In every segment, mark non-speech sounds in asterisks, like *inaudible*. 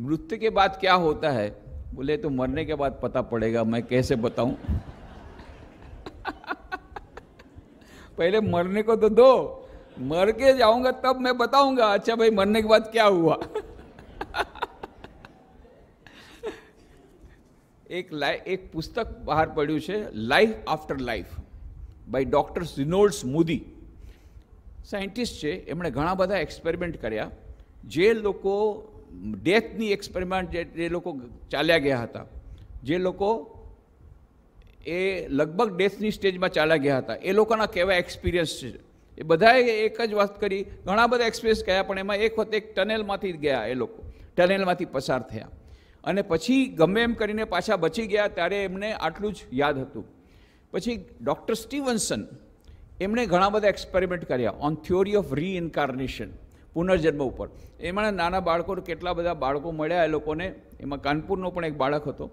मृत्यु के बाद क्या होता है बोले तो मरने के बाद पता पड़ेगा मैं कैसे बताऊं *laughs* पहले मरने को तो दो मर के जाऊंगा तब मैं बताऊंगा अच्छा भाई मरने के बाद क्या हुआ *laughs* एक लाइफ एक पुस्तक बाहर पड़ू से life after life by doctor सिनोल्ड्स मुदी साइंटिस्ट है एमने घा बदा एक्सपेरिमेंट कर ડેથની એક્સપેરિમેન્ટ જે જે લોકો ચાલ્યા ગયા હતા જે લોકો એ લગભગ ડેથની સ્ટેજમાં ચાલ્યા ગયા હતા એ લોકોના કેવા એક્સપિરિયન્સ છે એ બધાએ એક જ વાત કરી ઘણા બધા એક્સપિરિયન્સ ગયા પણ એમાં એક વખત એક ટનેલમાંથી ગયા એ લોકો ટનેલમાંથી પસાર થયા અને પછી ગમે એમ કરીને પાછા બચી ગયા ત્યારે એમને આટલું જ યાદ હતું પછી ડૉક્ટર સ્ટીવન્સન એમણે ઘણા બધા એક્સપેરિમેન્ટ કર્યા ઓન થિયોરી ઓફ ઇન્કાર્નેશન પુનર્જન્મ ઉપર એમાં નાના બાળકો કેટલા બધા બાળકો મળ્યા એ લોકોને એમાં કાનપુરનો પણ એક બાળક હતો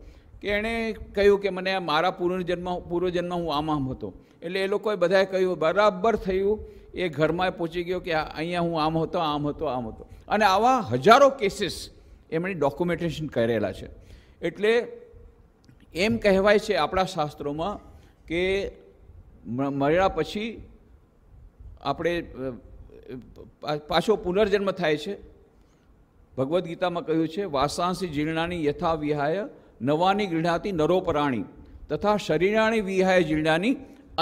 કે એણે કહ્યું કે મને મારા પુનર્જન્મ પૂર્વજન્મ હું આમ આમ હતો એટલે એ લોકોએ બધાએ કહ્યું બરાબર થયું એ ઘરમાં પહોંચી ગયો કે અહીંયા હું આમ હતો આમ હતો આમ હતો અને આવા હજારો કેસીસ એમણે ડોક્યુમેન્ટેશન કરેલા છે એટલે એમ કહેવાય છે આપણા શાસ્ત્રોમાં કે મળ્યા પછી આપણે પાછો પુનર્જન્મ થાય છે ભગવદ્ ગીતામાં કહ્યું છે વાસાંસી જીર્ણાની યથા વિહાય નવાની ગૃહાતી નરોપરાણી તથા શરીરાણી વિહાય જીર્ણાની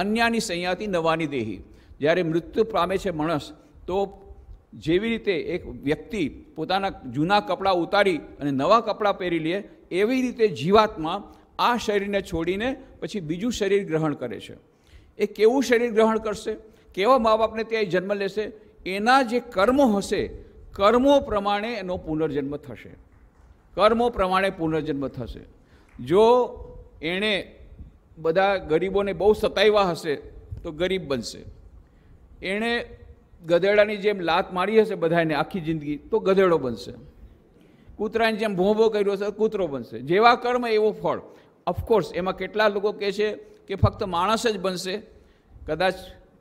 અન્યાની સંયાતી નવાની દેહી જ્યારે મૃત્યુ પામે છે માણસ તો જેવી રીતે એક વ્યક્તિ પોતાના જૂના કપડાં ઉતારી અને નવા કપડાં પહેરી લે એવી રીતે જીવાત્મા આ શરીરને છોડીને પછી બીજું શરીર ગ્રહણ કરે છે એ કેવું શરીર ગ્રહણ કરશે કેવા મા બાપને ત્યાં જન્મ લેશે એના જે કર્મો હશે કર્મો પ્રમાણે એનો પુનર્જન્મ થશે કર્મો પ્રમાણે પુનર્જન્મ થશે જો એણે બધા ગરીબોને બહુ સતાવ્યા હશે તો ગરીબ બનશે એણે ગધેડાની જેમ લાત મારી હશે બધાને આખી જિંદગી તો ગધેડો બનશે કૂતરાની જેમ ભોંભો કર્યો હશે કૂતરો બનશે જેવા કર્મ એવો ફળ ઓફકોર્સ એમાં કેટલા લોકો કહે છે કે ફક્ત માણસ જ બનશે કદાચ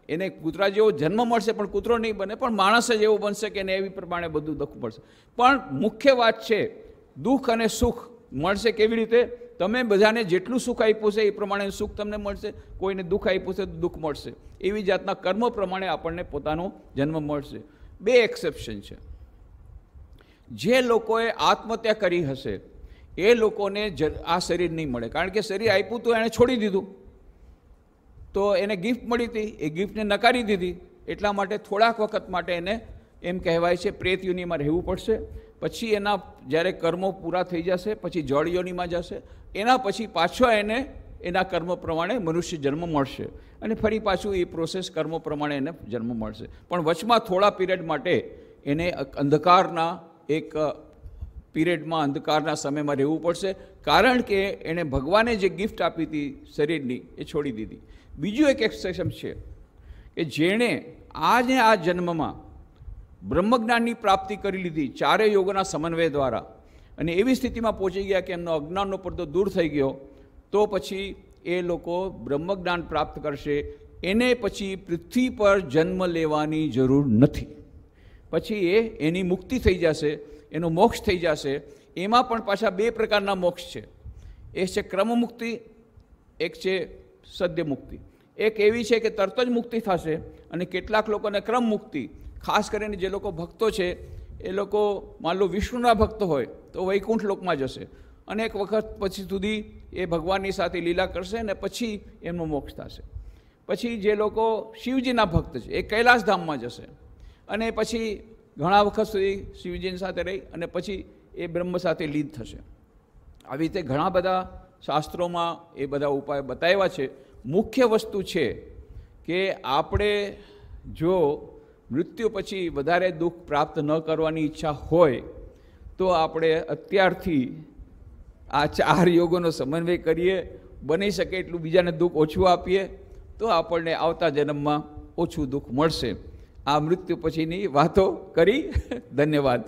એને કૂતરા જેવો જન્મ મળશે પણ કૂતરો નહીં બને પણ માણસ જ એવો બનશે કે એને એવી પ્રમાણે બધું દુઃખ મળશે પણ મુખ્ય વાત છે દુઃખ અને સુખ મળશે કેવી રીતે તમે બધાને જેટલું સુખ આપ્યું છે એ પ્રમાણે સુખ તમને મળશે કોઈને દુઃખ આપ્યું છે તો દુઃખ મળશે એવી જાતના કર્મ પ્રમાણે આપણને પોતાનો જન્મ મળશે બે એક્સેપ્શન છે જે લોકોએ આત્મહત્યા કરી હશે એ લોકોને આ શરીર નહીં મળે કારણ કે શરીર આપ્યું તો એણે છોડી દીધું તો એને ગિફ્ટ મળી હતી એ ગિફ્ટને નકારી દીધી એટલા માટે થોડાક વખત માટે એને એમ કહેવાય છે પ્રેત યોનિમાં રહેવું પડશે પછી એના જ્યારે કર્મો પૂરા થઈ જશે પછી જળ યોનિમાં જશે એના પછી પાછો એને એના કર્મ પ્રમાણે મનુષ્ય જન્મ મળશે અને ફરી પાછું એ પ્રોસેસ કર્મો પ્રમાણે એને જન્મ મળશે પણ વચમાં થોડા પીરિયડ માટે એને અંધકારના એક પિરિયડમાં અંધકારના સમયમાં રહેવું પડશે કારણ કે એણે ભગવાને જે ગિફ્ટ આપી હતી શરીરની એ છોડી દીધી બીજું એક એક્સેપ્શન છે કે જેણે આજે આ જન્મમાં બ્રહ્મજ્ઞાનની પ્રાપ્તિ કરી લીધી ચારે યોગના સમન્વય દ્વારા અને એવી સ્થિતિમાં પહોંચી ગયા કે એમનો અજ્ઞાનનો પડદો દૂર થઈ ગયો તો પછી એ લોકો બ્રહ્મજ્ઞાન પ્રાપ્ત કરશે એને પછી પૃથ્વી પર જન્મ લેવાની જરૂર નથી પછી એ એની મુક્તિ થઈ જશે એનો મોક્ષ થઈ જશે એમાં પણ પાછા બે પ્રકારના મોક્ષ છે એક છે ક્રમમુક્તિ એક છે સદ્ય મુક્તિ એક એવી છે કે તરત જ મુક્તિ થશે અને કેટલાક લોકોને ક્રમ મુક્તિ ખાસ કરીને જે લોકો ભક્તો છે એ લોકો માન લો વિષ્ણુના ભક્ત હોય તો વૈકુંઠ લોકમાં જશે અને એક વખત પછી સુધી એ ભગવાનની સાથે લીલા કરશે અને પછી એમનો મોક્ષ થશે પછી જે લોકો શિવજીના ભક્ત છે એ કૈલાસધામમાં જશે અને પછી ઘણા વખત સુધી શિવજીની સાથે રહી અને પછી એ બ્રહ્મ સાથે લીન થશે આવી રીતે ઘણા બધા શાસ્ત્રોમાં એ બધા ઉપાય બતાવ્યા છે મુખ્ય વસ્તુ છે કે આપણે જો મૃત્યુ પછી વધારે દુઃખ પ્રાપ્ત ન કરવાની ઈચ્છા હોય તો આપણે અત્યારથી આ ચાર યોગોનો સમન્વય કરીએ બની શકે એટલું બીજાને દુઃખ ઓછું આપીએ તો આપણને આવતા જન્મમાં ઓછું દુઃખ મળશે આ મૃત્યુ પછીની વાતો કરી ધન્યવાદ